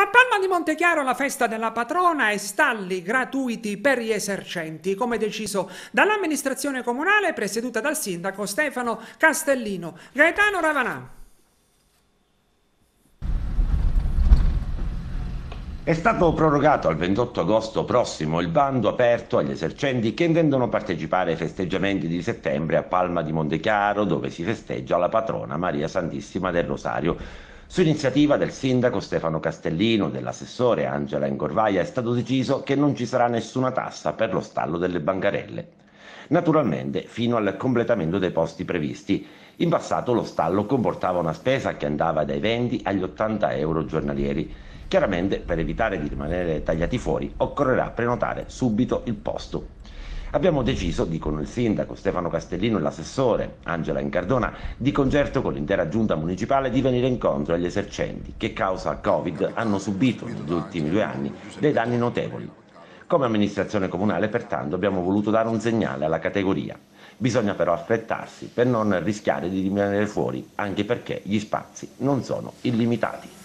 A Palma di Montechiaro la festa della patrona e stalli gratuiti per gli esercenti, come deciso dall'amministrazione comunale presieduta dal sindaco Stefano Castellino. Gaetano Ravanà. È stato prorogato al 28 agosto prossimo il bando aperto agli esercenti che intendono partecipare ai festeggiamenti di settembre a Palma di Montechiaro, dove si festeggia la patrona Maria Santissima del Rosario. Su iniziativa del sindaco Stefano Castellino, e dell'assessore Angela Ingorvaia, è stato deciso che non ci sarà nessuna tassa per lo stallo delle bancarelle. Naturalmente fino al completamento dei posti previsti. In passato lo stallo comportava una spesa che andava dai 20 agli 80 euro giornalieri. Chiaramente per evitare di rimanere tagliati fuori occorrerà prenotare subito il posto abbiamo deciso, dicono il sindaco Stefano Castellino e l'assessore Angela Incardona, di concerto con l'intera giunta municipale di venire incontro agli esercenti che causa Covid hanno subito negli ultimi due anni dei danni notevoli. Come amministrazione comunale pertanto abbiamo voluto dare un segnale alla categoria. Bisogna però affrettarsi per non rischiare di rimanere fuori, anche perché gli spazi non sono illimitati.